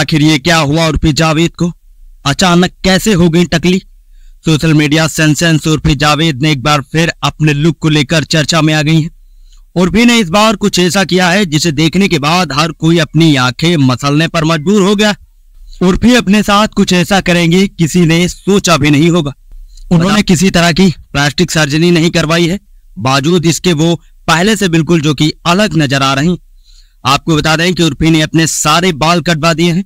आखिर ये क्या हुआ उर्फी जावेद को अचानक कैसे हो गई टकली social media sensation Urfi Javed ने एक बार फिर अपने लुक को लेकर चर्चा में आ गई है उर्फी ने इस बार कुछ ऐसा किया है जिसे देखने के बाद हर कोई अपनी आंखें मसलने पर मजबूर हो गया उर्फी अपने साथ कुछ ऐसा करेंगे किसी ने सोचा भी नहीं होगा उन्होंने किसी तरह की प्लास्टिक सर्जरी नहीं करवाई है बावजूद इसके वो पहले से बिल्कुल जो कि अलग नजर आ रही आपको बता दें कि उर्फी ने अपने सारे बाल कटवा दिए हैं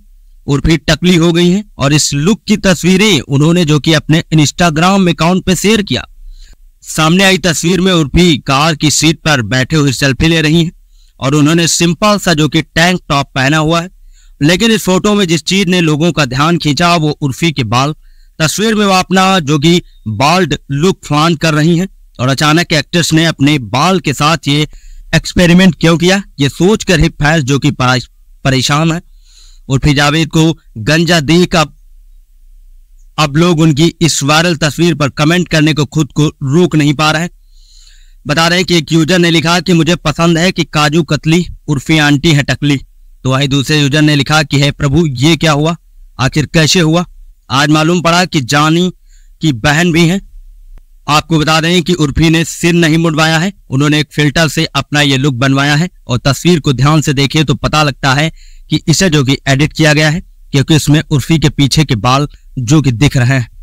उर्फी टकली हो गई है और इस लुक की तस्वीरें उन्होंने जो कि अपने इंस्टाग्राम अकाउंट पे शेयर किया सामने आई तस्वीर में उर्फी कार की सीट पर बैठे हुए सेल्फी ले रही हैं और उन्होंने सिंपल सा जो कि टैंक टॉप पहना हुआ है लेकिन इस फोटो में जिस चीज ने लोगों का ध्यान खींचा वो उर्फी के बाल तस्वीर में वो अपना जो कि बाल्ड लुक फ्लान कर रही हैं और अचानक एक्ट्रेस ने अपने बाल के साथ ये एक्सपेरिमेंट क्यों किया ये सोचकर ही फैज जो कि परेशान है और फिर जावेद को गंजा देह का अब लोग उनकी इस वायरल तस्वीर पर कमेंट करने को खुद को रोक नहीं पा रहे हैं बता रहे हैं कि एक यूजर ने लिखा कि मुझे पसंद है कि काजू कतली उर्फी आंटी है टकली तो वही दूसरे यूजर ने लिखा कि है प्रभु ये क्या हुआ आखिर कैसे हुआ आज मालूम पड़ा कि जानी की बहन भी है आपको बता दें कि उर्फी ने सिर नहीं मुड़वाया है उन्होंने एक फिल्टर से अपना ये लुक बनवाया है और तस्वीर को ध्यान से देखिए तो पता लगता है कि इसे जो कि एडिट किया गया है क्योंकि इसमें उर्फी के पीछे के बाल जो कि दिख रहे हैं